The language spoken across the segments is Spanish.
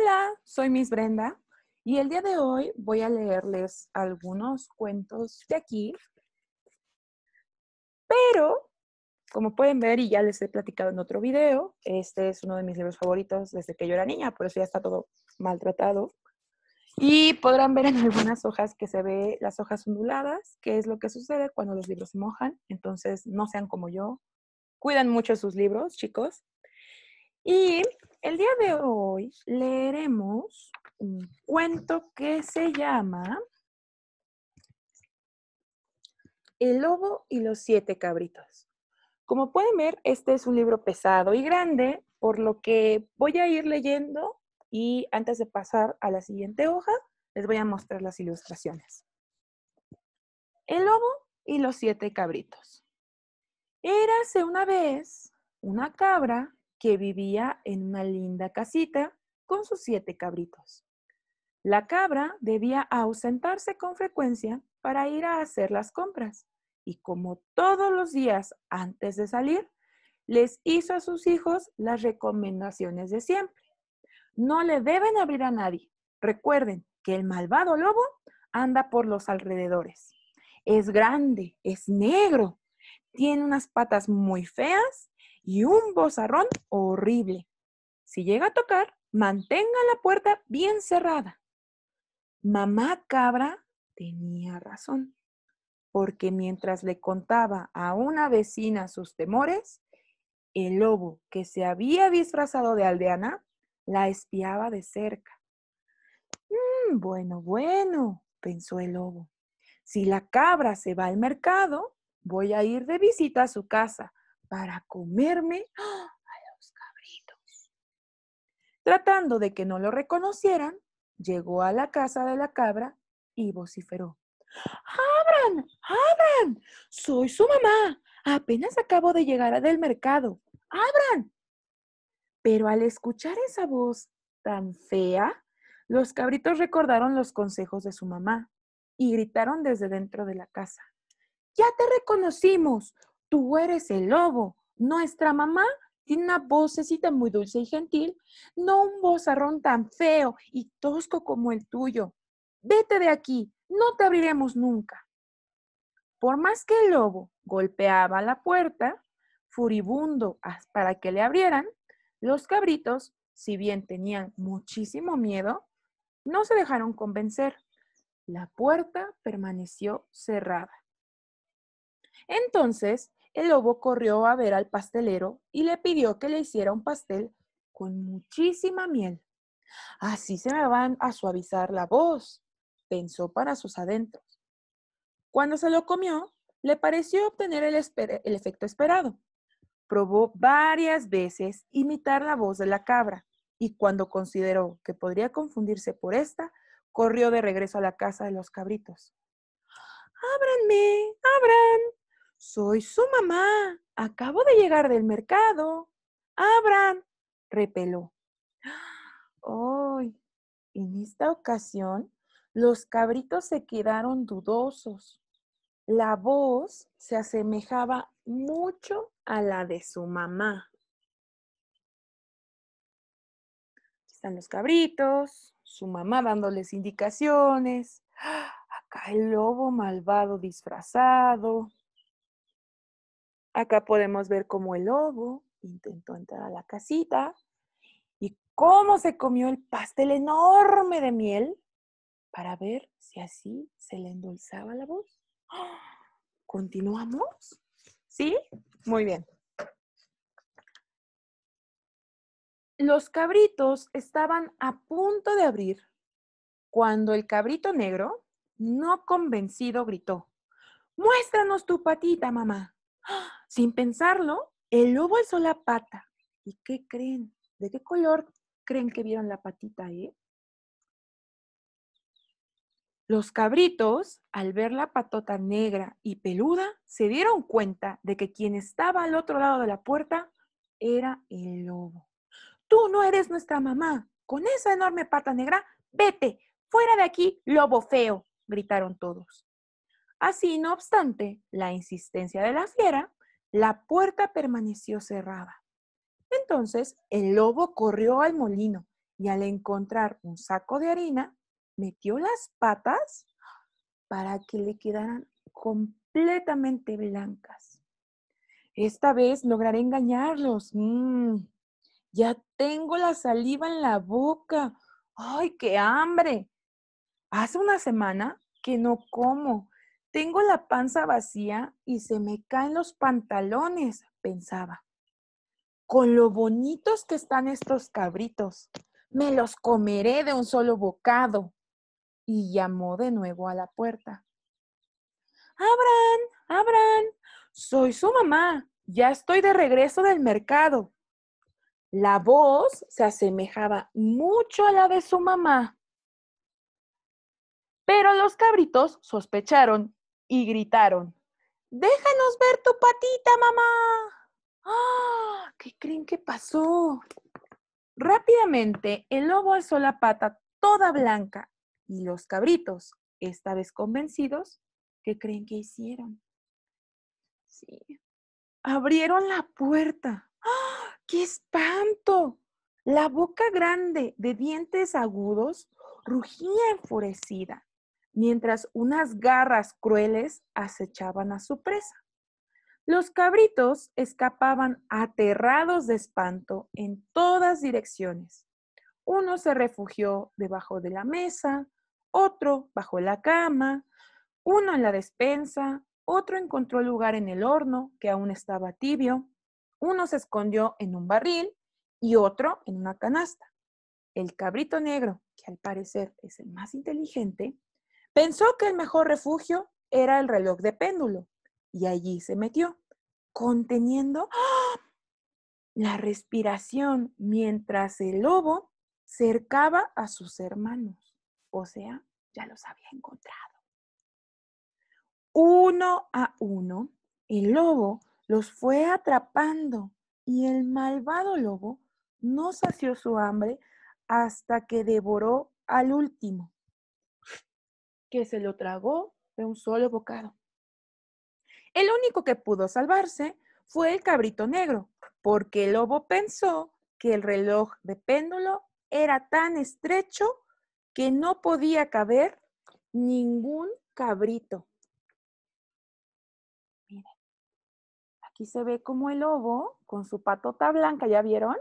Hola, soy Miss Brenda y el día de hoy voy a leerles algunos cuentos de aquí. Pero, como pueden ver y ya les he platicado en otro video, este es uno de mis libros favoritos desde que yo era niña, por eso ya está todo maltratado. Y podrán ver en algunas hojas que se ve las hojas onduladas, que es lo que sucede cuando los libros se mojan. Entonces, no sean como yo. Cuidan mucho sus libros, chicos. Y el día de hoy leeremos un cuento que se llama El lobo y los siete cabritos. Como pueden ver, este es un libro pesado y grande, por lo que voy a ir leyendo y antes de pasar a la siguiente hoja, les voy a mostrar las ilustraciones. El lobo y los siete cabritos. Érase una vez una cabra que vivía en una linda casita con sus siete cabritos. La cabra debía ausentarse con frecuencia para ir a hacer las compras y como todos los días antes de salir, les hizo a sus hijos las recomendaciones de siempre. No le deben abrir a nadie. Recuerden que el malvado lobo anda por los alrededores. Es grande, es negro, tiene unas patas muy feas y un bozarrón horrible. Si llega a tocar, mantenga la puerta bien cerrada. Mamá cabra tenía razón, porque mientras le contaba a una vecina sus temores, el lobo que se había disfrazado de aldeana la espiaba de cerca. Mm, bueno, bueno, pensó el lobo. Si la cabra se va al mercado, voy a ir de visita a su casa para comerme ¡ah! a los cabritos. Tratando de que no lo reconocieran, llegó a la casa de la cabra y vociferó. ¡Abran! ¡Abran! Soy su mamá. Apenas acabo de llegar del mercado. ¡Abran! Pero al escuchar esa voz tan fea, los cabritos recordaron los consejos de su mamá y gritaron desde dentro de la casa. Ya te reconocimos tú eres el lobo. Nuestra mamá tiene una vocecita muy dulce y gentil, no un vozarrón tan feo y tosco como el tuyo. Vete de aquí, no te abriremos nunca. Por más que el lobo golpeaba la puerta, furibundo para que le abrieran, los cabritos, si bien tenían muchísimo miedo, no se dejaron convencer. La puerta permaneció cerrada. Entonces, el lobo corrió a ver al pastelero y le pidió que le hiciera un pastel con muchísima miel. Así se me van a suavizar la voz, pensó para sus adentros. Cuando se lo comió, le pareció obtener el, efecto esperado. Probó varias veces imitar la voz de la cabra y cuando consideró que podría confundirse por esta, corrió de regreso a la casa de los cabritos. ¡Ábranme! ¡Abran! Soy su mamá. Acabo de llegar del mercado. Abran, repeló. ¡Ay! En esta ocasión, los cabritos se quedaron dudosos. La voz se asemejaba mucho a la de su mamá. están los cabritos, su mamá dándoles indicaciones. ¡Ah! Acá el lobo malvado disfrazado. Acá podemos ver cómo el lobo intentó entrar a la casita y cómo se comió el pastel enorme de miel para ver si así se le endulzaba la voz. ¿Continuamos? ¿Sí? Muy bien. Los cabritos estaban a punto de abrir cuando el cabrito negro, no convencido, gritó, Muéstranos tu patita, mamá. ¡Ah! Sin pensarlo, el lobo alzó la pata. ¿Y qué creen? ¿De qué color creen que vieron la patita, eh? Los cabritos, al ver la patota negra y peluda, se dieron cuenta de que quien estaba al otro lado de la puerta era el lobo. Tú no eres nuestra mamá. Con esa enorme pata negra, vete, fuera de aquí, lobo feo, gritaron todos. Así, no obstante, la insistencia de la fiera la puerta permaneció cerrada. Entonces el lobo corrió al molino y al encontrar un saco de harina, metió las patas para que le quedaran completamente blancas. Esta vez lograré engañarlos. Mm, ya tengo la saliva en la boca. ¡Ay, qué hambre! Hace una semana que no como tengo la panza vacía y se me caen los pantalones, pensaba. Con lo bonitos que están estos cabritos, me los comeré de un solo bocado. Y llamó de nuevo a la puerta. Abran, abran, soy su mamá, ya estoy de regreso del mercado. La voz se asemejaba mucho a la de su mamá. Pero los cabritos sospecharon y gritaron, déjanos ver tu patita, mamá. ¡Ah! ¿Qué creen que pasó? Rápidamente el lobo alzó la pata toda blanca y los cabritos, esta vez convencidos, ¿qué creen que hicieron? Sí. Abrieron la puerta. ¡Ah! ¡Qué espanto! La boca grande de dientes agudos rugía enfurecida mientras unas garras crueles acechaban a su presa. Los cabritos escapaban aterrados de espanto en todas direcciones. Uno se refugió debajo de la mesa, otro bajo la cama, uno en la despensa, otro encontró lugar en el horno que aún estaba tibio, uno se escondió en un barril y otro en una canasta. El cabrito negro, que al parecer es el más inteligente, Pensó que el mejor refugio era el reloj de péndulo y allí se metió, conteniendo la respiración mientras el lobo cercaba a sus hermanos. O sea, ya los había encontrado. Uno a uno, el lobo los fue atrapando y el malvado lobo no sació su hambre hasta que devoró al último que se lo tragó de un solo bocado. El único que pudo salvarse fue el cabrito negro, porque el lobo pensó que el reloj de péndulo era tan estrecho que no podía caber ningún cabrito. Miren, aquí se ve como el lobo, con su patota blanca, ¿ya vieron?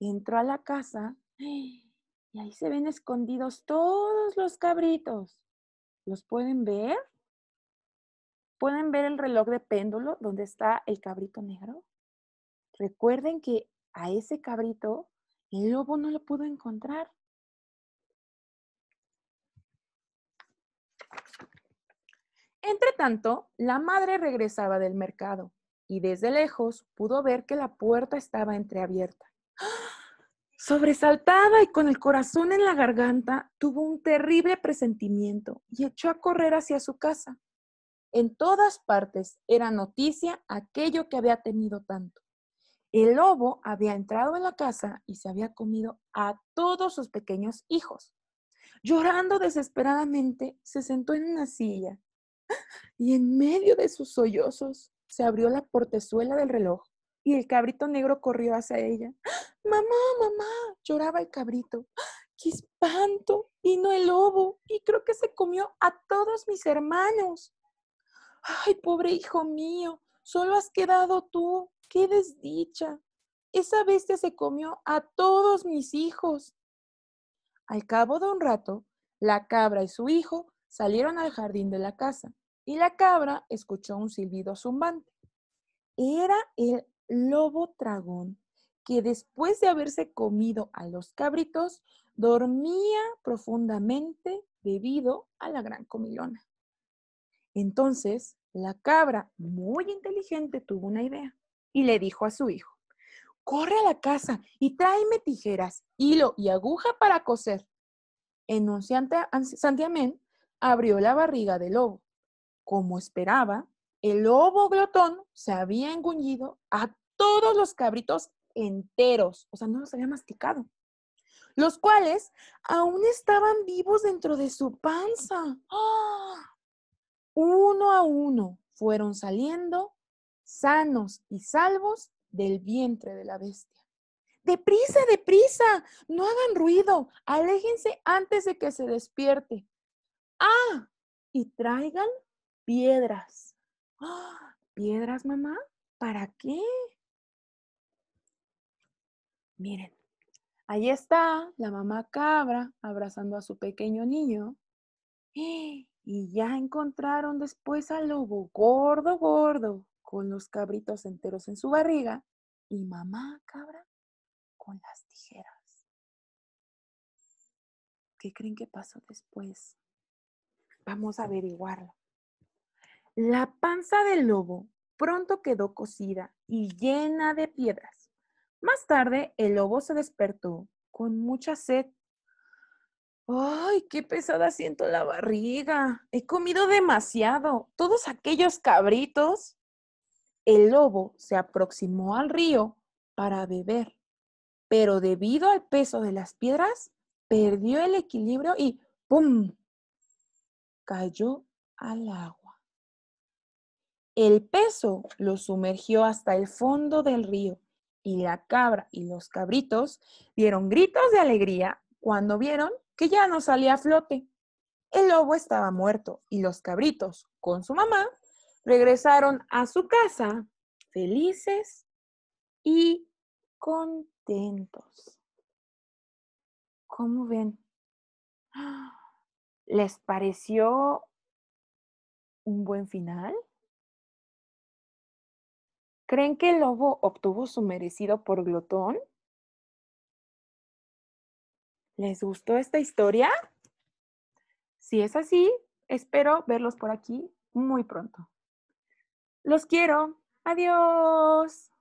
Entró a la casa y ahí se ven escondidos todos los cabritos. ¿Los pueden ver? ¿Pueden ver el reloj de péndulo donde está el cabrito negro? Recuerden que a ese cabrito el lobo no lo pudo encontrar. Entre tanto, la madre regresaba del mercado y desde lejos pudo ver que la puerta estaba entreabierta. Sobresaltada y con el corazón en la garganta, tuvo un terrible presentimiento y echó a correr hacia su casa. En todas partes era noticia aquello que había tenido tanto. El lobo había entrado en la casa y se había comido a todos sus pequeños hijos. Llorando desesperadamente, se sentó en una silla y en medio de sus sollozos se abrió la portezuela del reloj y el cabrito negro corrió hacia ella. Mamá, mamá, lloraba el cabrito. ¡Qué espanto! Vino el lobo y creo que se comió a todos mis hermanos. ¡Ay, pobre hijo mío! Solo has quedado tú. ¡Qué desdicha! Esa bestia se comió a todos mis hijos. Al cabo de un rato, la cabra y su hijo salieron al jardín de la casa y la cabra escuchó un silbido zumbante. Era el lobo dragón que después de haberse comido a los cabritos, dormía profundamente debido a la gran comilona. Entonces, la cabra, muy inteligente, tuvo una idea y le dijo a su hijo, corre a la casa y tráeme tijeras, hilo y aguja para coser. Enunciante santiamén abrió la barriga del lobo. Como esperaba, el lobo glotón se había engullido a todos los cabritos enteros, o sea, no los había masticado, los cuales aún estaban vivos dentro de su panza. ¡Ah! Uno a uno fueron saliendo sanos y salvos del vientre de la bestia. Deprisa, deprisa, no hagan ruido, aléjense antes de que se despierte. Ah, y traigan piedras. ¿Piedras, mamá? ¿Para qué? Miren, ahí está la mamá cabra abrazando a su pequeño niño. Y ya encontraron después al lobo gordo, gordo, con los cabritos enteros en su barriga. Y mamá cabra con las tijeras. ¿Qué creen que pasó después? Vamos a averiguarlo. La panza del lobo pronto quedó cocida y llena de piedras. Más tarde, el lobo se despertó con mucha sed. ¡Ay, qué pesada siento la barriga! He comido demasiado. Todos aquellos cabritos. El lobo se aproximó al río para beber, pero debido al peso de las piedras, perdió el equilibrio y ¡pum! cayó al agua. El peso lo sumergió hasta el fondo del río y la cabra y los cabritos dieron gritos de alegría cuando vieron que ya no salía a flote. El lobo estaba muerto y los cabritos, con su mamá, regresaron a su casa felices y contentos. ¿Cómo ven? ¿Les pareció un buen final? ¿Creen que el lobo obtuvo su merecido por glotón? ¿Les gustó esta historia? Si es así, espero verlos por aquí muy pronto. Los quiero. Adiós.